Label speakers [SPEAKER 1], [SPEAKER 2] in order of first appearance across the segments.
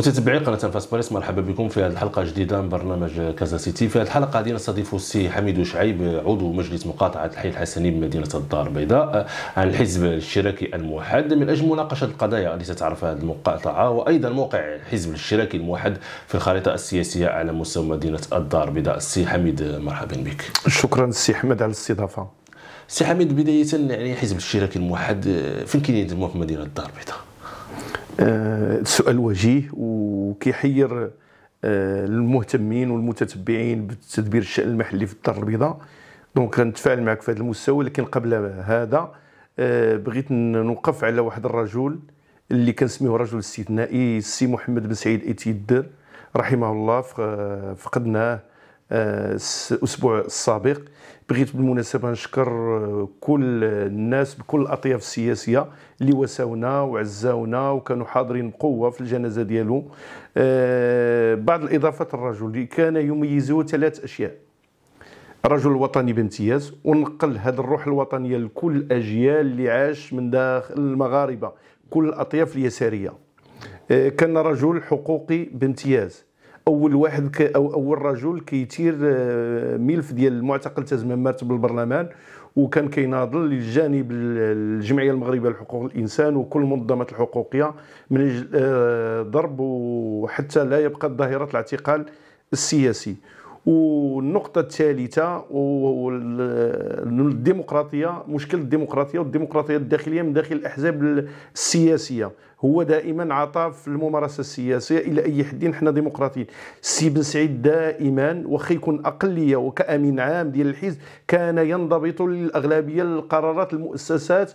[SPEAKER 1] متتبعي قناه انفاس باريس مرحبا بكم في هذه الحلقه الجديده من برنامج كازا سيتي في هذه الحلقه غادي نستضيف السي حميد شعيب عضو مجلس مقاطعه الحي الحسني بمدينه الدار البيضاء عن الحزب الاشتراكي الموحد من اجل مناقشه القضايا التي تتعرف هذه المقاطعه وايضا موقع الحزب الاشتراكي الموحد في الخريطه السياسيه على مستوى مدينه الدار البيضاء السي حميد مرحبا بك شكرا السي حميد على الاستضافه السي حميد بدايه يعني الحزب الاشتراكي الموحد فين كاين في مدينه الدار البيضاء آه، سؤال وجيه وكيحير آه،
[SPEAKER 2] المهتمين والمتتبعين بتدبير الشأن المحلي في الدار البيضاء دونك غنتفاعل معك في هذا المستوى لكن قبل هذا آه، بغيت نوقف على واحد الرجل اللي كنسميه رجل استثنائي السي محمد بن سعيد ايتيدر رحمه الله فقدناه الاسبوع السابق بغيت بالمناسبه نشكر آه، كل الناس بكل الاطياف السياسيه اللي وساونا وعزاونا وكانوا حاضرين بقوه في الجنازه ديالو آه، بعض الاضافات الرجل اللي كان يميزه ثلاث اشياء رجل وطني بامتياز ونقل هذه الروح الوطنيه لكل الاجيال اللي عاش من داخل المغاربه كل الاطياف اليساريه آه، كان رجل حقوقي بامتياز اول واحد او اول رجل كيثير آه، ملف ديال المعتقل تزمان مرتب بالبرلمان وكان كيناضل للجانب الجمعيه المغربيه لحقوق الانسان وكل المنظمات الحقوقيه من آه، ضرب وحتى لا يبقى ظاهره الاعتقال السياسي والنقطة الثالثة والديمقراطية مشكل الديمقراطية والديمقراطية الداخلية من داخل الأحزاب السياسية هو دائما عطى في الممارسة السياسية إلى أي حد حنا ديمقراطيين السي بن سعيد دائما وخي يكون أقلية وكأمين عام ديال الحزب كان ينضبط للأغلبية القرارات المؤسسات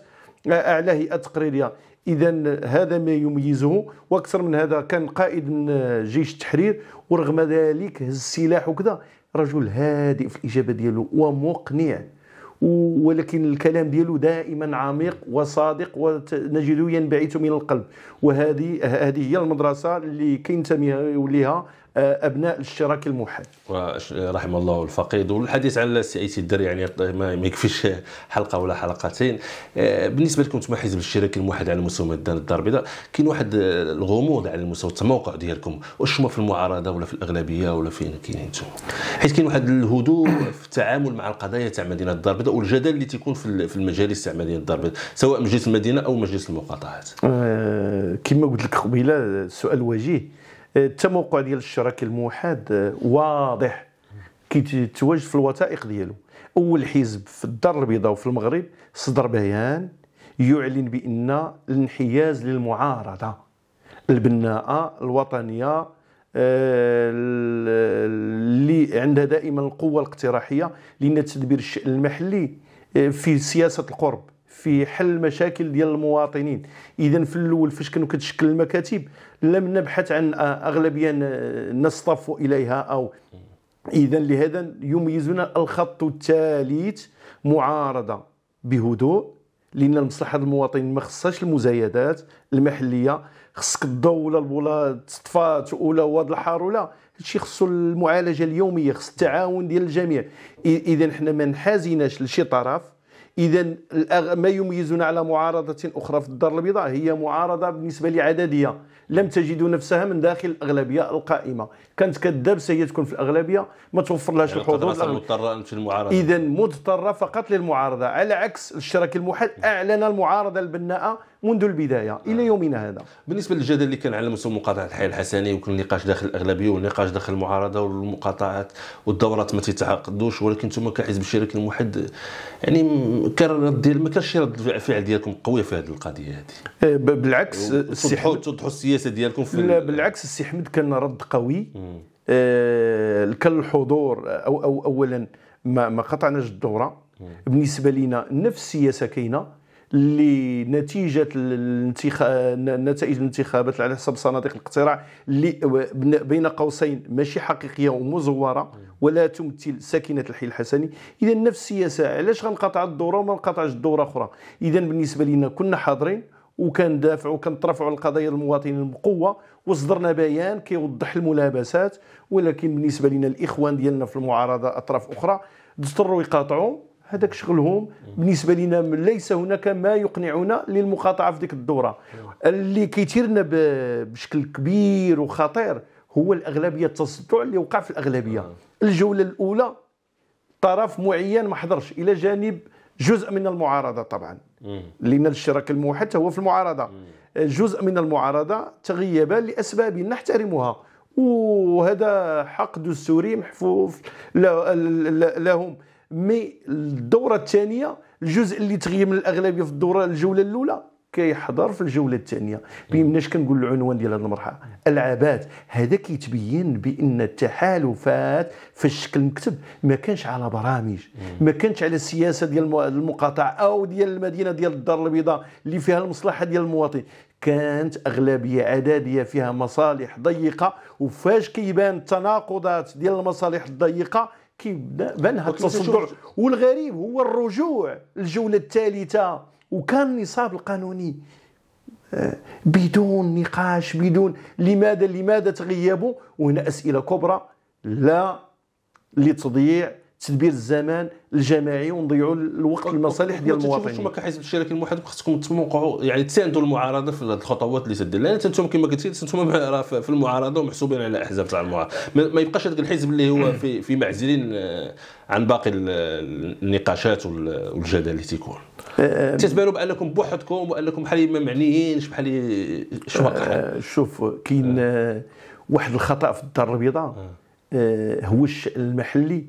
[SPEAKER 2] على هيئة تقريرية اذا هذا ما يميزه واكثر من هذا كان قائد من جيش التحرير ورغم ذلك هز السلاح وكذا رجل هادئ في الاجابه ديالو ومقنع ولكن الكلام ديالو دائما عميق وصادق ونجده ينبعث من القلب وهذه هذه هي المدرسه اللي كينتمي لها آه، ابناء الاشتراك الموحد
[SPEAKER 1] رحم الله الفقيد والحديث عن السي اي الدر يعني ما يكفيش حلقه ولا حلقتين آه، بالنسبه لكم انتم حزب الاشتراك الموحد على مستوى ميدان الدار البيضاء كاين واحد الغموض على مستوى التموقع ديالكم واش في المعارضه ولا في الاغلبيه ولا فين كاين انتم حيت كاين واحد الهدوء في التعامل مع القضايا تاع مدينه الدار البيضاء والجدل اللي تيكون في المجالس تاع مدينه الدار البيضاء سواء مجلس المدينه او مجلس المقاطعات آه،
[SPEAKER 2] كما قلت لك قبيله السؤال وجيه التموقع ديال الشراكه الموحد آه، واضح كيتواجد في الوثائق ديالو اول حزب في الدار البيضاء وفي المغرب صدر بيان يعلن بان الانحياز للمعارضه البناءه الوطنيه آه، اللي عندها دائما القوه الاقتراحيه لان تدبير الشان المحلي آه، في سياسه القرب في حل المشاكل ديال المواطنين اذا في الاول فاش كانوا كتشكل المكاتب لم نبحث عن اغلبيه نصطف اليها او اذا لهذا يميزنا الخط الثالث معارضه بهدوء لان المصلحه المواطنين ما خصهاش المزايدات المحليه خصك الدوله ولا التصفات ولا واد الحار ولا هادشي خصو المعالجه اليوميه خص التعاون ديال الجميع اذا حنا ما نحازيناش لشي طرف اذا ما يميزنا على معارضه اخرى في الدار البيضاء هي معارضه بالنسبه لعدديه لم تجد نفسها من داخل الاغلبيه القائمه كانت كذاب هي تكون في الاغلبيه ما توفر يعني الحضور
[SPEAKER 1] مضطره للمعارضه اذا
[SPEAKER 2] مضطره فقط للمعارضه على عكس الاشتراك الموحد اعلن المعارضه البناءه منذ البدايه الى آه. يومنا
[SPEAKER 1] هذا بالنسبه للجدل اللي كان على مستوى مقاطعه الحي الحسني وكان النقاش داخل الاغلبيه والنقاش داخل المعارضه والمقاطعات والدورات ما تتعاقدوش ولكن انتم كحزب الشريك الموحد يعني كان الرد ديال ما كانش رد فعل ديالكم قوي في هذه القضيه هذه آه، بالعكس توضحوا توضحوا السياسه ديالكم في لا
[SPEAKER 2] بالعكس السي حمد كان رد قوي آه كان الحضور او او اولا ما ما قطعناش الدوره بالنسبه لنا نفس السياسه كاينه نتيجه الانتخاب نتائج الانتخابات على حسب صناديق الاقتراع اللي بين قوسين ماشي حقيقيه ومزوره ولا تمثل ساكنه الحي الحسني اذا نفس السياسه علاش غنقطع الدوره وما نقطعش الدوره اخرى اذا بالنسبه لنا كنا حاضرين وكندافعوا وكان على القضايا المواطنين بقوه وصدرنا بيان كيوضح الملابسات ولكن بالنسبه لنا الاخوان ديالنا في المعارضه اطراف اخرى اضطروا يقاطعوا هذاك شغلهم بالنسبه لنا ليس هناك ما يقنعنا للمقاطعه في ديك الدوره أيوة. اللي كيثيرنا بشكل كبير وخطير هو الاغلبيه التسطع اللي وقع في الاغلبيه الجوله الاولى طرف معين ما حضرش الى جانب جزء من المعارضه طبعا لان الاشتراك الموحد هو في المعارضه جزء من المعارضه تغيب لاسباب نحترمها وهذا حق دستوري محفوف لهم مي الدوره الثانيه الجزء اللي تغيب من الاغلبيه في الدوره الجوله الاولى كيحضر في الجوله الثانيه بيمناش كنقول العنوان ديال هذه المرحله العابات هذا كيتبين بان التحالفات في الشكل المكتب ما كانش على برامج ما كانش على السياسه ديال المقاطعه او ديال المدينه ديال الدار البيضاء اللي فيها المصلحه ديال المواطن كانت اغلبيه عدديه فيها مصالح ضيقه وفاش كيبان التناقضات ديال المصالح الضيقه كيبدا بان ثلاثة التصدع والغريب هو الرجوع للجوله الثالثه وكان النصاب القانوني آه، بدون نقاش بدون لماذا لماذا تغيبوا وهنا اسئله كبرى لا لتضييع تدبير الزمان الجماعي ونضيعوا الوقت
[SPEAKER 1] المصالح ديال المواطنين انتم كحزب الشركه الموحد خصكم تموقعوا يعني تساندوا المعارضه في الخطوات اللي تدير لان انتم كما قلتي انتم في المعارضه ومحسوبين على احزاب تاع المعارضه ما يبقاش هذاك الحزب اللي هو في في معزل آه، عن باقي النقاشات والجدل اللي تيكون
[SPEAKER 2] آه، آه، تتبانوا
[SPEAKER 1] بانكم بوحدكم وانكم بحال ما معنيينش بحال
[SPEAKER 2] واقع شوف كاين واحد الخطا في الدار البيضاء هو الشان المحلي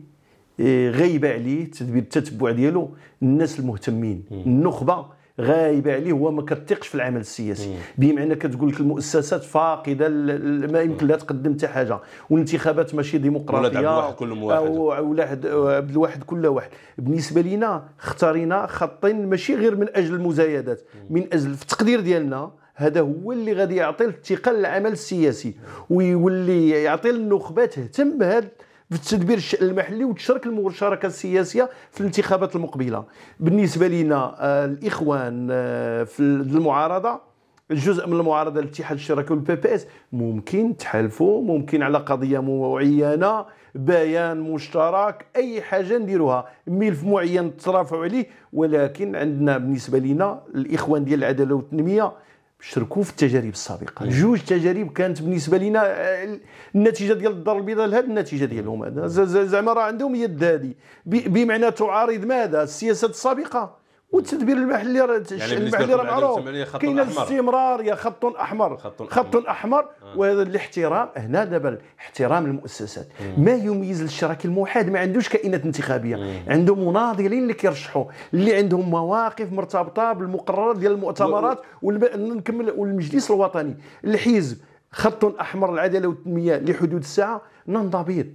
[SPEAKER 2] إيه، غايبه عليه التتبع ديالو الناس المهتمين النخبه غايبه عليه هو ما كتثقش في العمل السياسي بمعنى كتقول لك المؤسسات فاقده ما يمكن لها تقدم حتى حاجه والانتخابات ماشي ديمقراطيه ولا عبد الواحد كلهم واحد عبد الواحد كله واحد بالنسبه لينا اختارينا خطين ماشي غير من اجل المزايدات من اجل في التقدير ديالنا هذا هو اللي غادي يعطي الثقه للعمل السياسي ويولي يعطي النخبه تهتم بهذا في التدبير المحلي وتشارك المشاركه السياسيه في الانتخابات المقبله بالنسبه لنا آه، الاخوان آه، في المعارضه جزء من المعارضه الاتحاد الشراكه والبي بي اس ممكن تحالفوا ممكن على قضيه معينه بيان مشترك اي حاجه نديروها ملف معين نترافعوا عليه ولكن عندنا بالنسبه لنا الاخوان ديال العداله والتنميه شركوا في التجارب السابقه جوج تجارب كانت بالنسبه لنا النتيجه ديال الدار البيضاء لهذه النتيجه ديالهم هذا زعما راه عندهم يد هذه بمعنى تعارض ماذا السياسات السابقه والتدبير المحلي راه يعني المحلي راه معروف كاين الاستمرار يا خط احمر خط احمر, خط أحمر. آه. وهذا الاحترام هنا دابا احترام المؤسسات مم. ما يميز الاشتراكي الموحد ما عندوش كائنات انتخابيه مم. عنده مناضلين اللي كيرشحوا اللي عندهم مواقف مرتبطه بالمقررات ديال المؤتمرات و... والب... نكمل والمجلس الوطني الحزب خط احمر العداله والتنميه لحدود الساعه ننضبط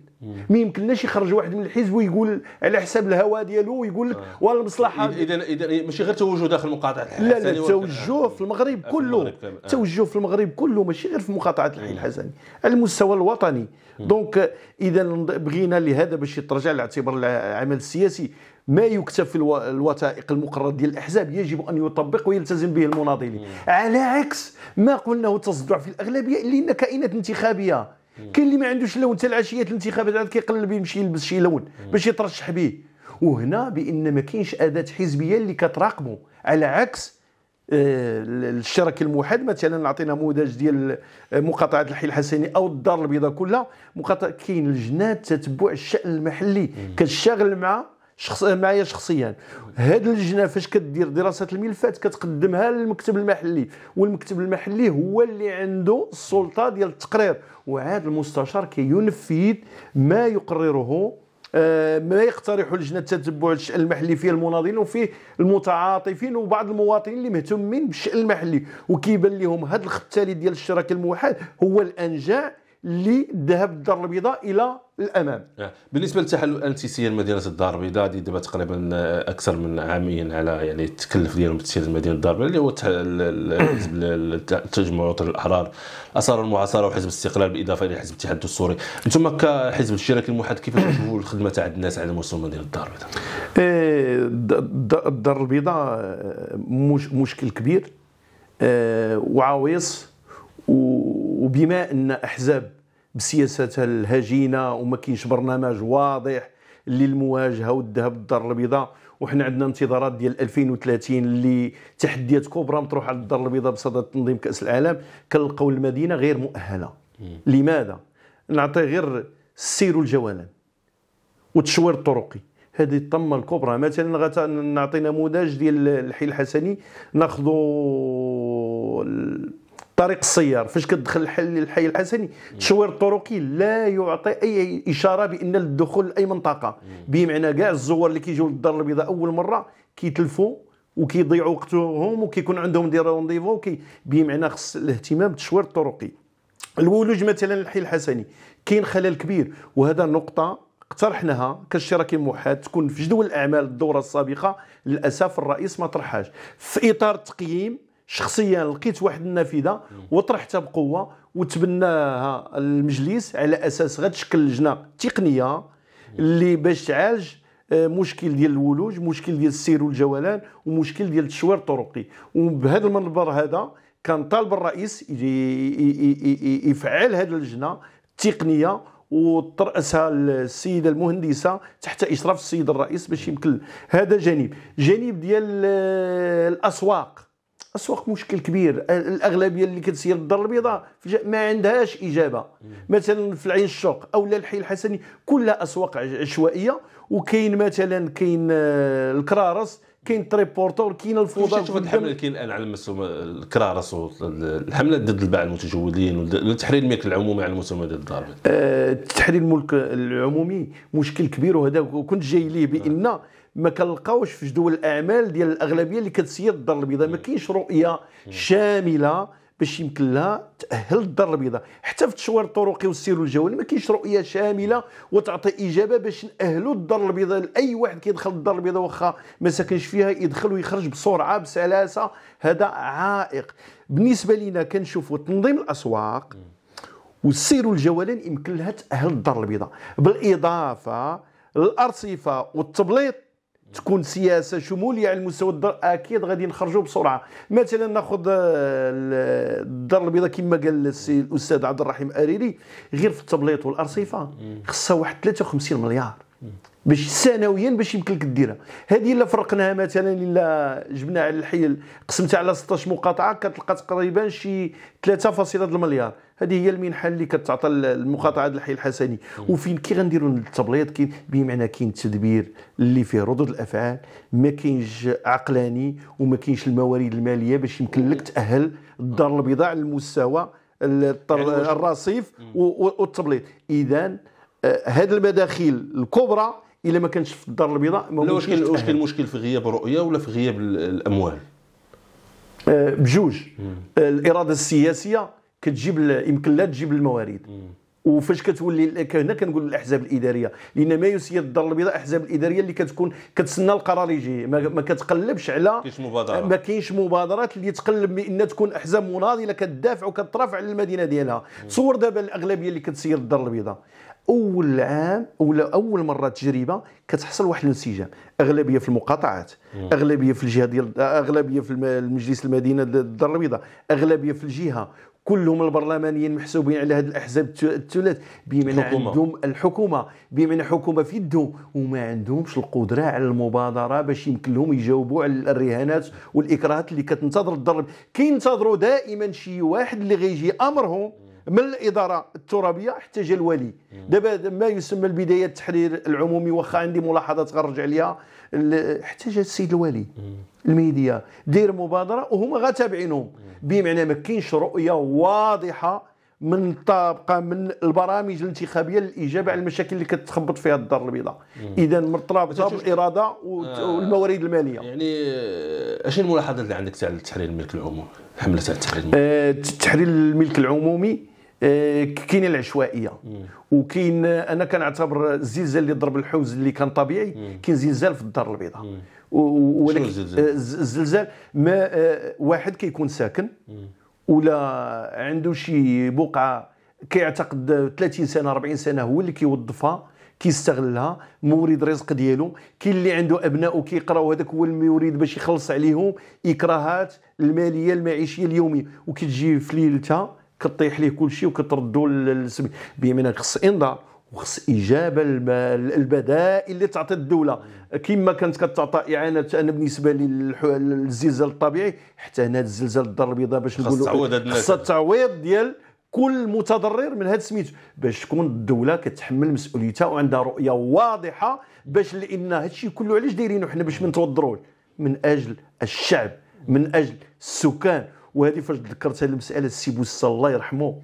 [SPEAKER 2] ما يمكنناش يخرج واحد من الحزب ويقول على حساب الهوى ديالو ويقول لك آه. ولا المصلحه
[SPEAKER 1] اذا اذا ماشي غير توجه داخل مقاطعه الحي لا لا توجه
[SPEAKER 2] في المغرب كله آه. توجه في المغرب كله ماشي غير في مقاطعه الحي الحسني على المستوى الوطني دونك اذا بغينا لهذا باش يترجع لاعتبار العمل السياسي ما يكتب في الوثائق المقرر ديال الاحزاب يجب ان يطبق ويلتزم به المناضلين على عكس ما قلناه التصدع في الاغلبيه اللي هنا كائنات انتخابيه كاين اللي ما عندوش لون حتى العشيات الانتخابات عاد كيقلب يمشي يلبس شي لون باش يترشح به وهنا بان ما كاينش اداه حزبيه اللي كتراقبوا على عكس آه، الشرك الموحد مثلا نعطي نموذج ديال آه، مقاطعه الحي الحسيني او الدار البيضاء كلها مقاطعه كاين لجنات تتبع الشان المحلي كتشتغل مع شخص معايا شخصيا هاد اللجنه فاش كدير دراسه الملفات كتقدمها للمكتب المحلي والمكتب المحلي هو اللي عنده السلطه ديال التقرير وعاد المستشار كينفذ ما يقرره آه، ما يقترحه لجنه تتبع الشان المحلي فيه المناضلين وفيه المتعاطفين وبعض المواطنين اللي مهتمين بالشان المحلي وكيبان لهم هذا الخط ديال الشراكه الموحد هو الانجع لذهاب الدار البيضاء الى الامام
[SPEAKER 1] آه، بالنسبه للتحالف الانتسيه لمدينه يعني الدار البيضاء دي دابا تقريبا آه، اكثر من عامين على يعني التكلف ديالهم تسيير مدينه الدار البيضاء اللي هو حزب التجمع الوطني الاحرار اثار المعاصره وحزب الاستقلال بالاضافه الى حزب الاتحاد السوري انتم كحزب الشراكه الموحد كيف تشوفوا الخدمه تاع الناس على مستوى مدينه الدار
[SPEAKER 2] البيضاء؟ آه، الدار البيضاء مش مشكل كبير وعويص و وبما ان احزاب بسياستها الهجينه وما كاينش برنامج واضح للمواجهه والذهاب للدار البيضاء وحنا عندنا انتظارات ديال 2030 اللي تحديات كبرى مطروحه على الدار البيضاء بصدد تنظيم كاس العالم كنلقاو المدينه غير مؤهله لماذا نعطي غير السير والجولان والتشوير الطرقي هذه الطمه الكبرى مثلا نعطي نموذج ديال الحي الحسني ناخذ طريق السيار فاش كتدخل الحي الحي الحسني التشوير الطرقي لا يعطي اي اشاره بان الدخول لاي منطقه بمعنى كاع الزوار اللي كيجيو للدار البيضاء اول مره كيتلفوا وكيضيعوا وقتهم وكيكون عندهم دي رونديفو وكي بمعنى خص الاهتمام بالتشوير الطرقي الولوج مثلا الحي الحسني كاين خلل كبير وهذا نقطه اقترحناها كاشتراكي موحد تكون في جدول الاعمال الدوره السابقه للاسف الرئيس ما طرحهاش في اطار التقييم شخصيا لقيت واحد النافذه وطرحتها بقوه وتبناها المجلس على اساس غتشكل لجنه تقنيه اللي باش تعالج آه، مشكل ديال الولوج مشكل ديال السير والجولان ومشكل ديال التشوير الطرقي وبهذا المنبر هذا كان طالب الرئيس يفعل هذه اللجنه التقنيه وترأسها السيده المهندسه تحت اشراف السيد الرئيس باش يمكن هذا جانب جانب ديال آه، الاسواق اسواق مشكل كبير الاغلبيه اللي كتسير الدار البيضاء ما عندهاش اجابه مثلا في العين الشوق او الحي الحسني كلها اسواق عشوائيه وكاين مثلا كاين آه، الكرارس كاين تريبورتور كاين الفوضى شوف الحمله
[SPEAKER 1] كاين الان على الكرارس الحمله ضد الباع المتجولين وتحرير الملك العمومي على مستوى ديال الدار البيضاء
[SPEAKER 2] آه، تحرير الملك العمومي مشكل كبير وهذا كنت جاي ليه بان نعم. ما كنلقاوش في جدول الاعمال ديال الاغلبيه اللي كتسير الدار البيضاء ما كاينش رؤيه شامله باش يمكن لها تاهل الدار البيضاء حتى في التشوير الطرقي والسير الجوي ما كاينش رؤيه شامله وتعطي اجابه باش ناهلوا الدار البيضاء لاي واحد كيدخل الدار البيضاء واخا ما ساكنش فيها يدخل ويخرج بسرعه بسلاسه هذا عائق بالنسبه لنا كنشوفوا تنظيم الاسواق والسير والجولان يمكن لها تاهل الدار البيضاء بالاضافه للارصفه والتبليط تكون سياسه شموليه على المستوى الدار اكيد غادي نخرجوا بسرعه مثلا ناخذ آه، الدار البيضاء كما قال الاستاذ عبد الرحيم اريري غير في التبليط والارصفه خصها واحد 53 مليار باش سنويا باش يمكن لك ديرها هذه الا فرقناها مثلا الا جبناها على الحيل قسمتها على 16 مقاطعه كتلقى تقريبا شي 3.1 مليار هذه هي المنحه اللي كتعطى المقاطعه ديال الحي الحسني وفين كي غنديروا التبليط كاين بمعنى كاين التدبير اللي فيه ردود الافعال ما كاينش عقلاني وما كاينش الموارد الماليه باش يمكن لك تاهل الدار البيضاء على المستوى يعني الرصيف والتبليط اذا آه، هذه المداخيل الكبرى الا ما كانش في الدار البيضاء ما واش كاين واش كاين
[SPEAKER 1] المشكل في غياب الرؤيه ولا في غياب الاموال
[SPEAKER 2] آه، بجوج آه، الاراده السياسيه كتجيب يمكن لا تجيب الموارد وفاش كتولي هنا كنقول الاحزاب الاداريه لان ما يسير الدار البيضاء الاحزاب الاداريه اللي كتكون كتسنى القرار يجي ما, ما كتقلبش على كاينش مبادرات ما كاينش مبادرات اللي تقلب بان تكون احزاب مناضله كتدافع وكترافع على المدينه ديالها تصور دابا الاغلبيه اللي كتسير الدار البيضاء اول عام ولا اول مره تجربه كتحصل واحد الانسجام اغلبيه في المقاطعات اغلبيه في الجهه ديال اغلبيه في المجلس المدينه الدار البيضاء اغلبيه في الجهه كلهم البرلمانيين محسوبين على هذه الاحزاب الثلاث بمعنى عندهم الحكومه بمعنى حكومه في يدهم وما عندهمش القدره على المبادره باش يمكن لهم يجاوبوا على الرهانات والاكراهات اللي كتنتظر الضرب كينتظروا دائما شي واحد اللي غيجي امرهم من الاداره الترابيه حتى جا الولي دابا ما يسمى البدايه التحرير العمومي واخا عندي ملاحظات غنرجع ليها احتاج السيد الوالي الميديا دير مبادره وهما غتابعينهم بمعنى ما كاينش رؤيه واضحه من طابقه من البرامج الانتخابيه للاجابه على المشاكل اللي كتخبط فيها الدار البيضاء اذا مرتبطه بالاراده آه، والموارد الماليه يعني آه، اش الملاحظات اللي عندك تاع تحرير الملك العمومي
[SPEAKER 1] حمله تاع التحرير
[SPEAKER 2] التحرير آه، الملك العمومي كاين العشوائيه وكاين انا كنعتبر الزلزال اللي ضرب الحوز اللي كان طبيعي كاين زلزال في الدار البيضاء ولكن الزلزال آه، ما آه، واحد كيكون ساكن ولا عنده شي بقعه كيعتقد 30 سنه 40 سنه هو اللي كيوظفها كيستغلها مورد رزق ديالو كاين اللي عنده ابناء كيقراو هذاك هو المورد باش يخلص عليهم اكراهات الماليه المعيشيه اليوميه وكتجي في ليلتها كطيح ليه كل شيء وكتردوا بيمينك خص انذار وخص اجابه البدائل اللي تعطي الدوله كما كانت كتعطى اعانه انا بالنسبه للزلزال الطبيعي حتى هنا الزلزال الدار البيضاء باش نقولوا خص التعويض ديال كل متضرر من هذا سميتو باش تكون الدوله كتحمل مسؤوليتها وعندها رؤيه واضحه باش لان هذا الشيء كله علاش دايرينه حنا باش ما نتوضروش من اجل الشعب من اجل السكان وهذه فاش ذكرت المساله السي بوسه الله يرحمه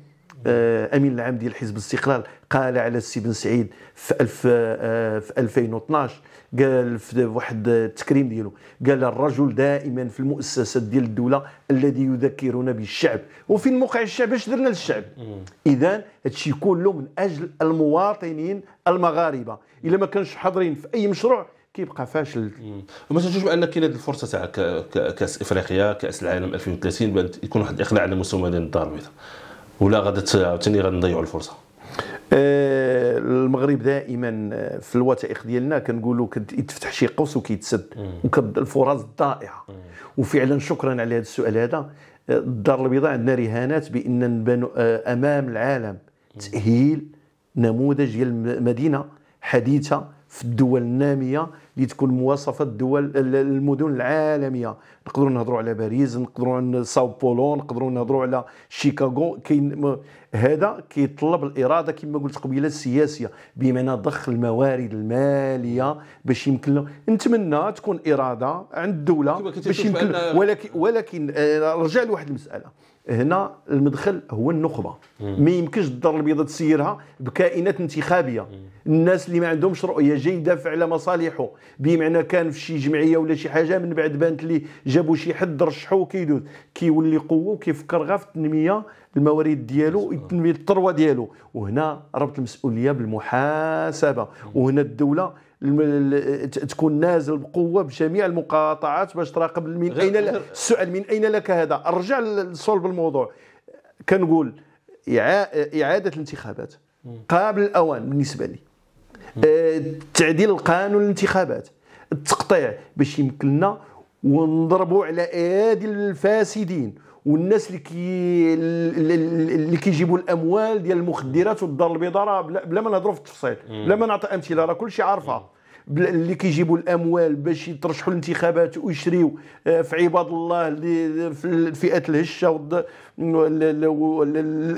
[SPEAKER 2] آه، امين العام ديال حزب الاستقلال قال على السي بن سعيد في, الف آه، في 2012 قال في واحد التكريم ديالو قال الرجل دائما في المؤسسات ديال الدوله الذي يذكرنا بالشعب وفي الموقع الشعب اش درنا للشعب اذا هادشي كله من اجل المواطنين المغاربه الا ما كانش حاضرين في اي مشروع كيبقى فاشل
[SPEAKER 1] وما تنشوفش بان كاين هذه الفرصه تاع كاس افريقيا كاس العالم 2030 بان يكون واحد الاقلاع على مستوى مدينه الدار البيضاء ولا غادي عاوتاني غنضيعوا الفرصه
[SPEAKER 2] آه، المغرب دائما آه، في الوثائق ديالنا كنقولوا كيتفتح شي قوس وكيتسد الفرص ضائعه وفعلا شكرا على هذا السؤال هذا آه، الدار البيضاء عندنا رهانات بان نبانوا امام العالم تاهيل نموذج ديال مدينه حديثه في الدول الناميه اللي تكون مواصفه الدول المدن العالميه نقدروا نهضروا على باريس نقدروا ساو بولو نقدروا نهضروا على شيكاغو كاين هذا كيطلب الاراده كما قلت قبيله السياسيه بمعنى ضخ الموارد الماليه باش يمكن نتمنى تكون اراده عند الدوله باش يمكن ولكن ولكن آه، رجع لواحد المساله هنا المدخل هو النخبه ما يمكنش الدار البيضاء تسيرها بكائنات انتخابيه الناس اللي ما عندهمش رؤيه جيده في على مصالحه بمعنى كان في شي جمعيه ولا شي حاجه من بعد بانت لي جابوا شي حد رشحوه كيدوز كيولي قوه وكيفكر غير في التنميه الموارد ديالو التنميه الثروه ديالو وهنا ربط المسؤوليه بالمحاسبه وهنا الدوله تكون نازل بقوه بجميع المقاطعات باش تراقب من اين السؤال من اين لك هذا ارجع لصلب الموضوع كنقول اعاده الانتخابات قابل الاوان بالنسبه لي أه، تعديل القانون الانتخابات التقطيع باش يمكن لنا ونضربوا على ايادي الفاسدين والناس اللي كي اللي كيجيبوا الاموال ديال المخدرات والدار البيضاء بلا ما نهضروا في التفصيل بلا ما نعطي امثله راه كلشي عارفها اللي كيجيبوا الاموال باش يترشحوا الانتخابات ويشريوا آه، في عباد الله اللي في الفئات الهشه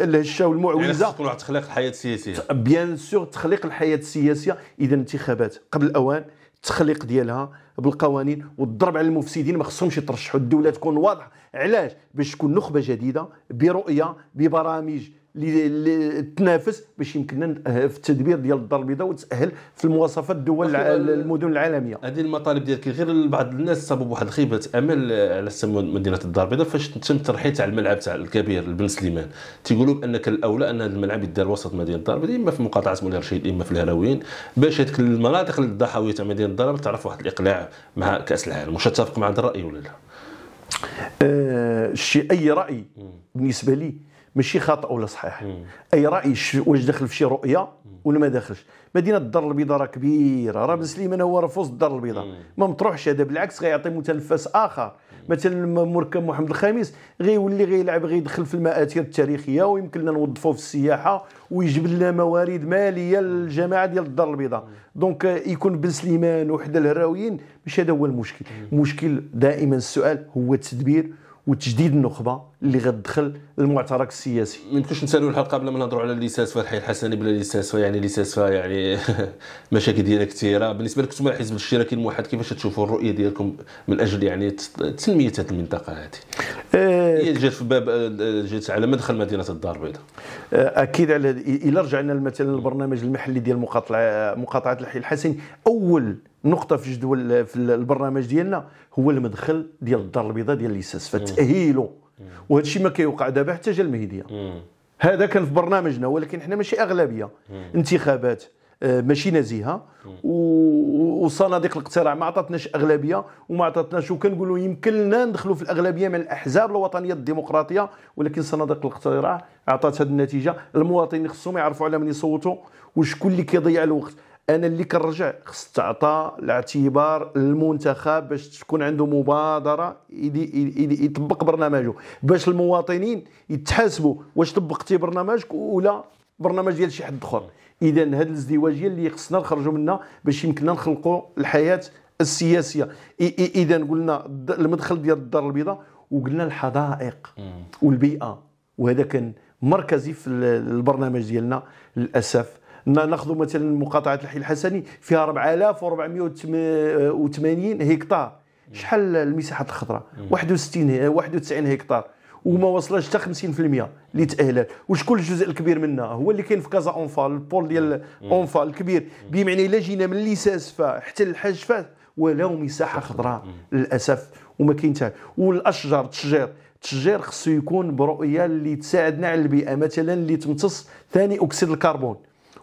[SPEAKER 2] الهشه والمعوزه
[SPEAKER 1] يعني تخليق الحياه السياسيه بيان
[SPEAKER 2] سور تخليق الحياه السياسيه اذا انتخابات قبل الاوان التخليق ديالها بالقوانين والضرب على المفسدين ما خصهمش يترشحوا الدوله تكون واضحه علاش باش تكون نخبه جديده برؤيه ببرامج اللي تنافس باش يمكننا آه، في التدبير ديال الدار البيضاء وتسهل في المواصفات الدول المدن
[SPEAKER 1] العالميه هذه المطالب ديالك غير بعض الناس صابوا بواحد خيبه امل آه، على مدينه الدار البيضاء فاش تم ترحيل تاع الملعب تاع الكبير البن سليمان تيقولوا بان كان الاولى ان هذا الملعب يدار وسط مدينه الدار البيضاء اما في مقاطعه مولاي رشيد اما في الهروين باش هذيك المناطق الضحاويه تاع مدينه الدار البيضاء تعرف واحد الاقلاع مع كاس العالم واش تتفق مع هذا الراي ولا لا؟
[SPEAKER 2] آه شي اي راي بالنسبه لي ماشي خطا ولا صحيح مم. اي راي واش دخل في شي رؤيه ولا ما دخلش مدينه الدار البيضاء راه كبيره راه بن سليمان هو راه في وسط الدار البيضاء ما مطروحش هذا بالعكس غيعطي متنفس اخر مثلا مركب محمد الخامس غيولي غيلعب غيدخل في المآثر التاريخيه ويمكن لنا نوظفوه في السياحه ويجيب لنا موارد ماليه للجماعه ديال الدار البيضاء دونك يكون بن سليمان وحده الهراويين مش هذا هو المشكل المشكل دائما السؤال هو التدبير وتجديد النخبه اللي غدخل المعترك
[SPEAKER 1] السياسي ما يمكنش نسالوا الحلقه قبل ما نهضروا على ليساس فتحي الحسني بلا ليساس يعني ليساس يعني مشاكل ديالها كثيره بالنسبه لكم الحزب الاشتراكي الموحد كيفاش تشوفوا الرؤيه ديالكم من اجل يعني تنميه هذه المنطقه هذه آه، هي جات في باب آه، جات على مدخل مدينه الدار البيضاء آه، اكيد على الا رجعنا مثلا للبرنامج المحلي ديال مقاطعه
[SPEAKER 2] مقاطعه الحي الحسني اول نقطه في جدول في البرنامج ديالنا هو المدخل ديال الدار البيضاء ديال ليساس فتاهيله وهذا الشيء ما كيوقع دابا حتى جا المهديه هذا كان في برنامجنا ولكن حنا ماشي اغلبيه انتخابات آه، ماشي نزيهه وصناديق الاقتراع ما عطاتناش اغلبيه وما عطاتناش وكنقولوا يمكن لنا ندخلوا في الاغلبيه مع الاحزاب الوطنيه الديمقراطيه ولكن صناديق الاقتراع عطات هذه النتيجه المواطنين خصهم يعرفوا على من يصوتوا وشكون اللي كيضيع الوقت انا اللي كنرجع خص تعطى الاعتبار للمنتخب باش تكون عنده مبادره يطبق برنامجه باش المواطنين يتحاسبوا واش طبقتي برنامجك ولا برنامج ديال شي حد اخر اذا هذه الازدواجيه اللي خصنا نخرجوا منها باش يمكننا نخلقوا الحياه السياسيه اذا قلنا المدخل ديال الدار البيضاء وقلنا الحدائق والبيئه وهذا كان مركزي في البرنامج ديالنا للاسف ناخذ مثلا مقاطعه الحي الحسني فيها 4480 هكتار شحال المساحه الخضراء 61 91 هكتار وما وصلش حتى 50% اللي تاهلات وشكون الجزء الكبير منها هو اللي كاين في كازا اونفال البول ديال اونفال الكبير بمعنى الا جينا من ليساسفه حتى الحاج فاس ولو مساحه خضراء للاسف وما كاين والاشجار التشجير التشجير خصو يكون برؤيه اللي تساعدنا على البيئه مثلا اللي تمتص ثاني اكسيد الكربون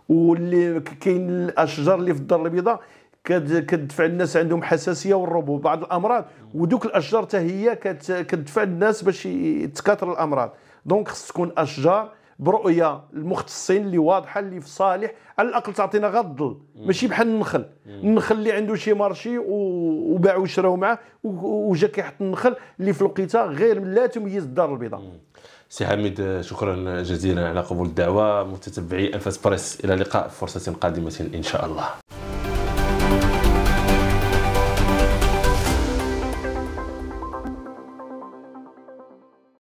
[SPEAKER 2] واللي كاين الاشجار اللي في الدار البيضاء كتدفع الناس عندهم حساسيه والربو بعض الامراض ودوك الاشجار حتى هي كتدفع الناس باش تكاثر الامراض دونك خص تكون اشجار برؤيه المختصين اللي واضحه اللي في صالح على الاقل تعطينا غير الظل ماشي بحال النخل النخل اللي عنده شي مارشي وباعوا وشراو معاه وجا كيحط النخل اللي في الوقيته غير لا تميز الدار البيضاء
[SPEAKER 1] سي حميد شكرا جزيلا على قبول الدعوه متتبعي انفاس بريس الى لقاء فرصه قادمه ان شاء الله